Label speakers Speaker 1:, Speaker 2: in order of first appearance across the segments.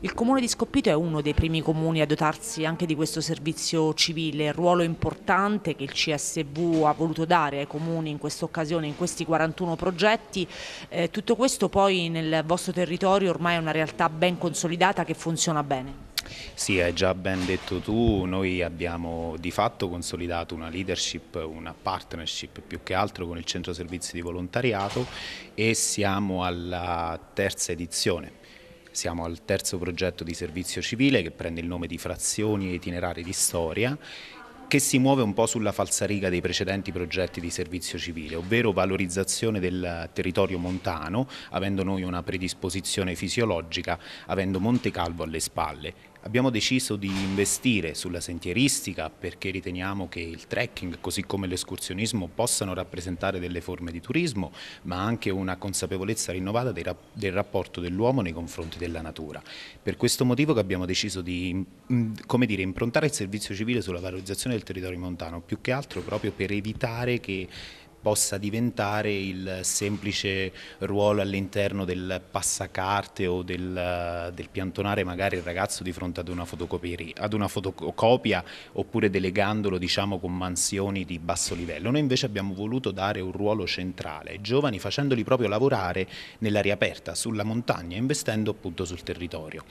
Speaker 1: Il comune di Scoppito è uno dei primi comuni a dotarsi anche di questo servizio civile, ruolo importante che il CSV ha voluto dare ai comuni in questa occasione, in questi 41 progetti. Eh, tutto questo poi nel vostro territorio ormai è una realtà ben consolidata che funziona bene.
Speaker 2: Sì, hai già ben detto tu, noi abbiamo di fatto consolidato una leadership, una partnership più che altro con il Centro Servizi di Volontariato e siamo alla terza edizione siamo al terzo progetto di servizio civile che prende il nome di Frazioni e Itinerari di Storia che si muove un po' sulla falsariga dei precedenti progetti di servizio civile, ovvero valorizzazione del territorio montano, avendo noi una predisposizione fisiologica, avendo Monte Calvo alle spalle Abbiamo deciso di investire sulla sentieristica perché riteniamo che il trekking, così come l'escursionismo, possano rappresentare delle forme di turismo, ma anche una consapevolezza rinnovata del rapporto dell'uomo nei confronti della natura. Per questo motivo che abbiamo deciso di mm, dire, improntare il servizio civile sulla valorizzazione del territorio montano, più che altro proprio per evitare che possa diventare il semplice ruolo all'interno del passacarte o del, del, piantonare magari il ragazzo di fronte ad una, ad una, fotocopia oppure delegandolo diciamo con mansioni di basso livello. Noi invece abbiamo voluto dare un ruolo centrale ai giovani facendoli proprio lavorare nell'aria aperta, sulla montagna, investendo appunto sul territorio.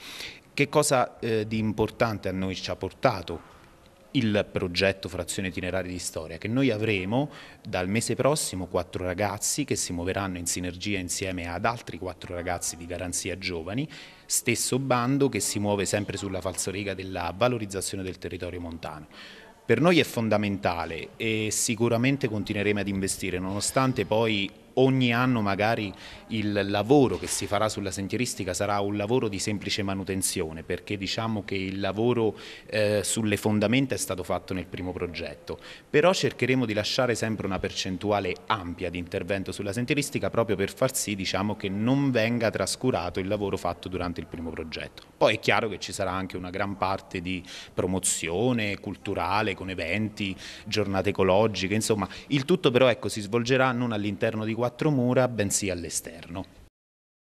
Speaker 2: Che cosa eh, di importante a noi ci ha portato il progetto Frazione Itinerari di Storia, che noi avremo dal mese prossimo quattro ragazzi che si muoveranno in sinergia insieme ad altri quattro ragazzi di Garanzia Giovani, stesso bando che si muove sempre sulla falsoriga della valorizzazione del territorio montano. Per noi è fondamentale e sicuramente continueremo ad investire, nonostante poi ogni anno magari il lavoro che si farà sulla sentieristica sarà un lavoro di semplice manutenzione perché diciamo che il lavoro eh, sulle fondamenta è stato fatto nel primo progetto, però cercheremo di lasciare sempre una percentuale ampia di intervento sulla sentieristica proprio per far sì diciamo, che non venga trascurato il lavoro fatto durante il primo progetto. Poi è chiaro che ci sarà anche una gran parte di promozione culturale con eventi, giornate ecologiche, insomma il tutto però ecco, si svolgerà non all'interno di quadri quattro mura, bensì all'esterno.